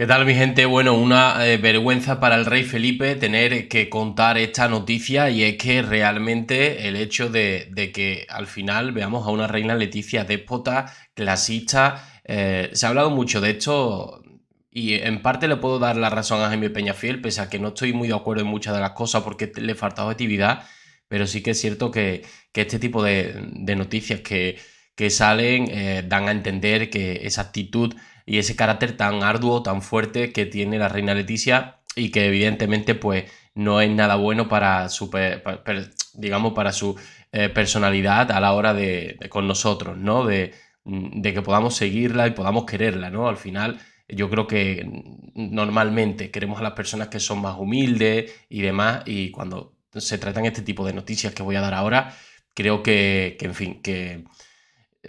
¿Qué tal mi gente? Bueno, una eh, vergüenza para el rey Felipe tener que contar esta noticia y es que realmente el hecho de, que al final veamos a una reina Leticia déspota, clasista, eh, se ha hablado mucho de esto y en parte le puedo dar la razón a Jaime Peñafiel, pese a que no estoy muy de acuerdo en muchas de las cosas porque le falta objetividad, pero sí que es cierto que, este tipo de, noticias que, salen eh, dan a entender que esa actitud y ese carácter tan arduo, tan fuerte que tiene la reina Leticia y que evidentemente pues no es nada bueno para su, digamos, para su eh, personalidad a la hora de, con nosotros, ¿no? Mm, de, que podamos seguirla y podamos quererla, ¿no? Al final yo creo que mm, normalmente queremos a las personas que son más humildes y demás y cuando se tratan este tipo de noticias que voy a dar ahora, creo que, que en fin, que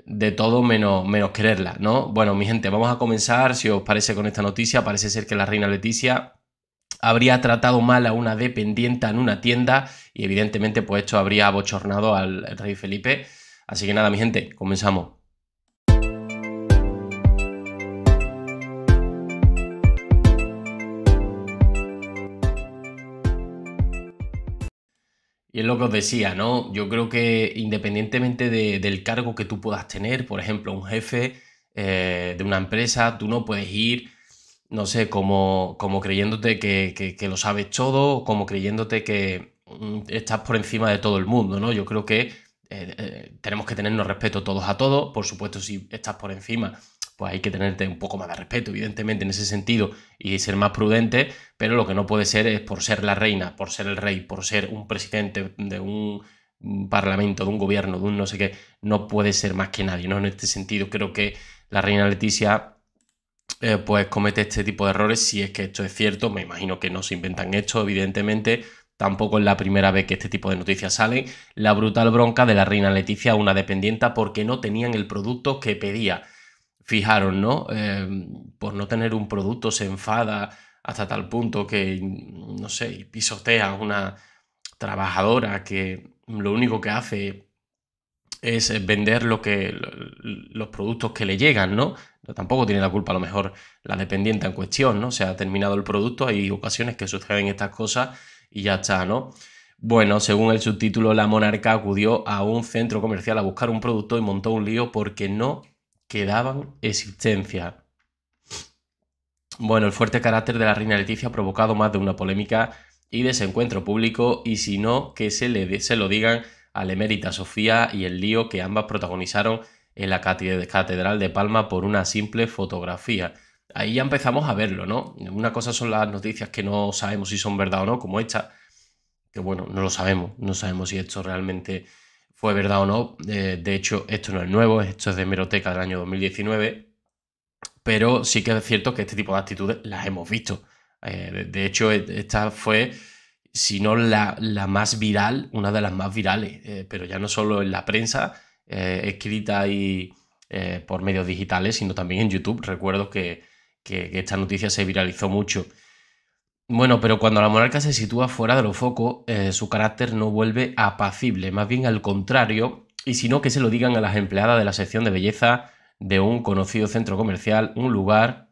de todo menos, menos quererla, ¿no? Bueno, mi gente, vamos a comenzar, si os parece, con esta noticia. Parece ser que la reina Leticia habría tratado mal a una dependienta en una tienda y evidentemente pues esto habría abochornado al rey Felipe. Así que nada, mi gente, comenzamos. Y es lo que os decía, ¿no? Yo creo que independientemente del cargo que tú puedas tener, por ejemplo, un jefe eh, de una empresa, tú no puedes ir, no sé, como, creyéndote que, lo sabes todo, como creyéndote que mm, estás por encima de todo el mundo, ¿no? Yo creo que eh, eh, tenemos que tenernos respeto todos a todos, por supuesto si estás por encima pues hay que tenerte un poco más de respeto, evidentemente, en ese sentido, y ser más prudente, pero lo que no puede ser es por ser la reina, por ser el rey, por ser un presidente de un parlamento, de un gobierno, de un no sé qué, no puede ser más que nadie, ¿no? En este sentido, creo que la reina Leticia eh, pues comete este tipo de errores, si es que esto es cierto, me imagino que no se inventan esto, evidentemente, tampoco es la primera vez que este tipo de noticias salen, la brutal bronca de la reina Leticia a una dependienta porque no tenían el producto que pedía fijaros, ¿no? Em, por no tener un producto se enfada hasta tal punto que, no sé, pisotea a una trabajadora que lo único que hace es vender lo que, los productos que le llegan, ¿no? Tampoco tiene la culpa a lo mejor la dependiente en cuestión, ¿no? Se ha terminado el producto, hay ocasiones que suceden estas cosas y ya está, ¿no? Bueno, según el subtítulo, la monarca acudió a un centro comercial a buscar un producto y montó un lío porque no que daban existencia. Bueno, el fuerte carácter de la reina Leticia ha provocado más de una polémica y desencuentro público, y si no, que se, le se lo digan a la emérita Sofía y el lío que ambas protagonizaron en la Catedral de Palma por una simple fotografía. Ahí ya empezamos a verlo, ¿no? Una cosa son las noticias que no sabemos si son verdad o no, como esta, que bueno, no lo sabemos, no sabemos si esto realmente fue verdad o no. Eh, de hecho, esto no es nuevo, esto es de Meroteca del año 2019, pero sí que es cierto que este tipo de actitudes las hemos visto. Eh, de hecho, e, esta fue, si no la, más viral, una de las más virales, eh, pero ya no solo en la prensa escrita y por medios digitales, sino también en YouTube. Recuerdo que esta noticia se viralizó mucho. Bueno, pero cuando la monarca se sitúa fuera de los focos, eh, su carácter no vuelve apacible, más bien al contrario, y sino que se lo digan a las empleadas de la sección de belleza de un conocido centro comercial, un lugar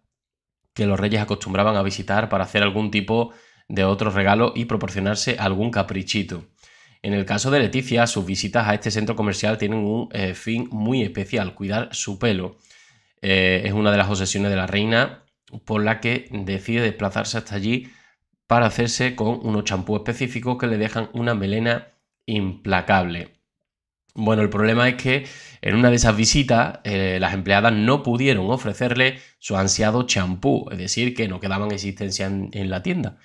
que los reyes acostumbraban a visitar para hacer algún tipo de otro regalo y proporcionarse algún caprichito. En el caso de Leticia, sus visitas a este centro comercial tienen un eh, fin muy especial, cuidar su pelo. Eh, es una de las obsesiones de la reina por la que decide desplazarse hasta allí para hacerse con unos champús específicos que le dejan una melena implacable. Bueno, el problema es que en una de esas visitas eh, las empleadas no pudieron ofrecerle su ansiado champú, es decir, que no quedaban existencia en, la tienda.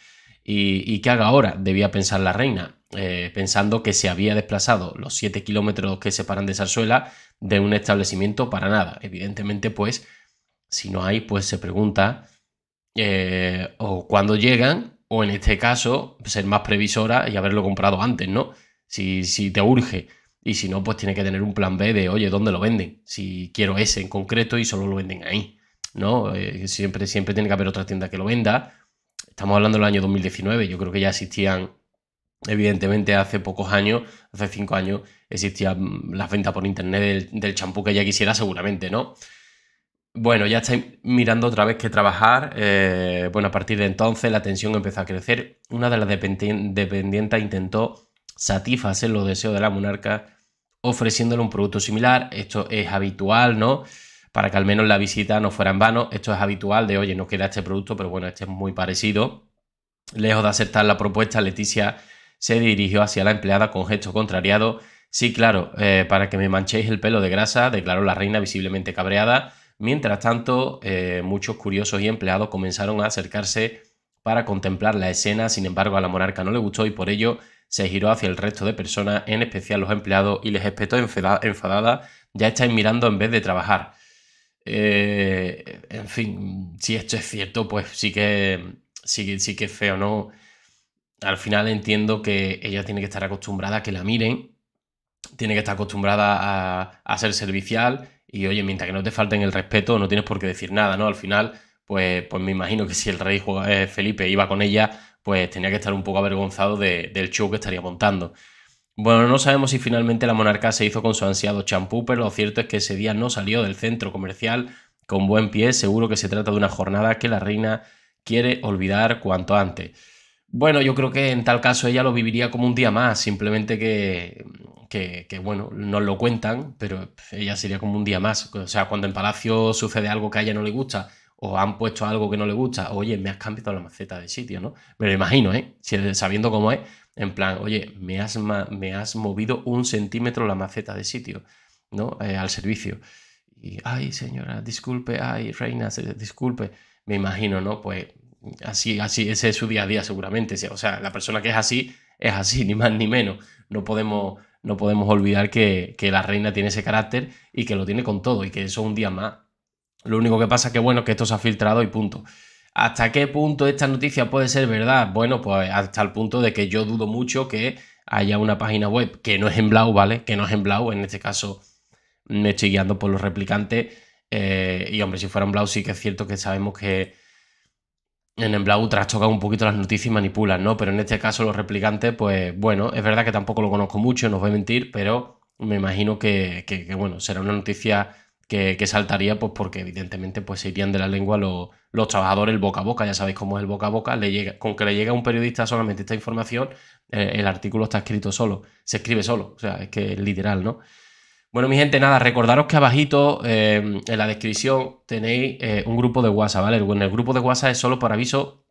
¿Y, qué haga ahora? Debía pensar la reina, eh, pensando que se había desplazado los 7 kilómetros que separan de Sarsuela de un establecimiento para nada. Evidentemente, pues, si no hay, pues se pregunta eh, o cuando llegan o en este caso, ser más previsora y haberlo comprado antes, ¿no? Si, si te urge. Y si no, pues tiene que tener un plan B de, oye, ¿dónde lo venden? Si quiero ese en concreto y solo lo venden ahí, ¿no? Eh, siempre, siempre tiene que haber otra tienda que lo venda. Estamos hablando del año 2019, yo creo que ya existían, evidentemente, hace pocos años, hace cinco años, existían las ventas por internet del champú que ya quisiera seguramente, ¿no? Bueno, ya estáis mirando otra vez que trabajar. Eh, bueno, a partir de entonces la tensión empezó a crecer. Una de las dependientes intentó satisfacer los deseos de la monarca ofreciéndole un producto similar. Esto es habitual, ¿no? Para que al menos la visita no fuera en vano. Esto es habitual de, oye, no queda este producto, pero bueno, este es muy parecido. Lejos de aceptar la propuesta, Leticia se dirigió hacia la empleada con gesto contrariado. Sí, claro, eh, para que me manchéis el pelo de grasa, declaró la reina visiblemente cabreada. Mientras tanto, eh, muchos curiosos y empleados comenzaron a acercarse para contemplar la escena, sin embargo a la monarca no le gustó y por ello se giró hacia el resto de personas, en especial los empleados, y les espetó enfadada, ya estáis mirando en vez de trabajar. Eh, en fin, si esto es cierto, pues sí que, sí, que es feo, ¿no? Al final entiendo que ella tiene que estar acostumbrada a que la miren, tiene que estar acostumbrada a ser servicial y oye, mientras que no te falten el respeto, no tienes por qué decir nada, ¿no? Al final, pues, pues me imagino que si el rey eh, Felipe iba con ella, pues tenía que estar un poco avergonzado del show que estaría montando. Bueno, no sabemos si finalmente la monarca se hizo con su ansiado champú, pero lo cierto es que ese día no salió del centro comercial con buen pie. Seguro que se trata de una jornada que la reina quiere olvidar cuanto antes. Bueno, yo creo que en tal caso ella lo viviría como un día más, simplemente que que, bueno, no lo cuentan, pero ella sería como un día más. O sea, cuando en Palacio sucede algo que a ella no le gusta, o han puesto algo que no le gusta, oye, me has cambiado la maceta de sitio, ¿no? Me lo imagino, ¿eh? sabiendo cómo es, en plan, oye, me has, me has movido un centímetro la maceta de sitio, ¿no? Eh, al servicio. Y, ay, señora, disculpe, ay, reina, disculpe. Me imagino, ¿no? Pues así, así, ese es su día a día seguramente. O sea, la persona que es así es así, ni más ni menos. No podemos no podemos olvidar que, la reina tiene ese carácter y que lo tiene con todo y que eso un día más. Lo único que pasa es que, bueno, que esto se ha filtrado y punto. ¿Hasta qué punto esta noticia puede ser verdad? Bueno, pues hasta el punto de que yo dudo mucho que haya una página web que no es en Blau, ¿vale? Que no es en Blau, en este caso me estoy guiando por los replicantes. Eh, y hombre, si fuera en Blau sí que es cierto que sabemos que, en Emblau toca un poquito las noticias y manipulan, ¿no? Pero en este caso los replicantes, pues bueno, es verdad que tampoco lo conozco mucho, no os voy a mentir, pero me imagino que, bueno, será una noticia que, saltaría, pues porque evidentemente pues, se irían de la lengua los, los trabajadores el boca a boca, ya sabéis cómo es el boca a boca, le llega, con que le llega a un periodista solamente esta información, eh, el artículo está escrito solo, se escribe solo, o sea, es que es literal, ¿no? Bueno, mi gente, nada, recordaros que abajito em, en la descripción tenéis eh, un grupo de WhatsApp, ¿vale? Bueno, el grupo de WhatsApp es solo para aviso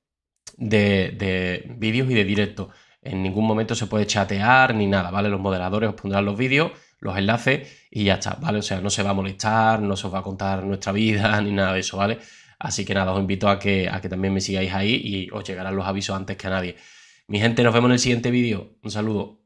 de, vídeos y de directo. En ningún momento se puede chatear ni nada, ¿vale? Los moderadores os pondrán los vídeos, los enlaces y ya está, ¿vale? O sea, no se va a molestar, no se os va a contar nuestra vida ni nada de eso, ¿vale? Así que nada, os invito a que, a que también me sigáis ahí y os llegarán los avisos antes que a nadie. Mi gente, nos vemos en el siguiente vídeo. Un saludo.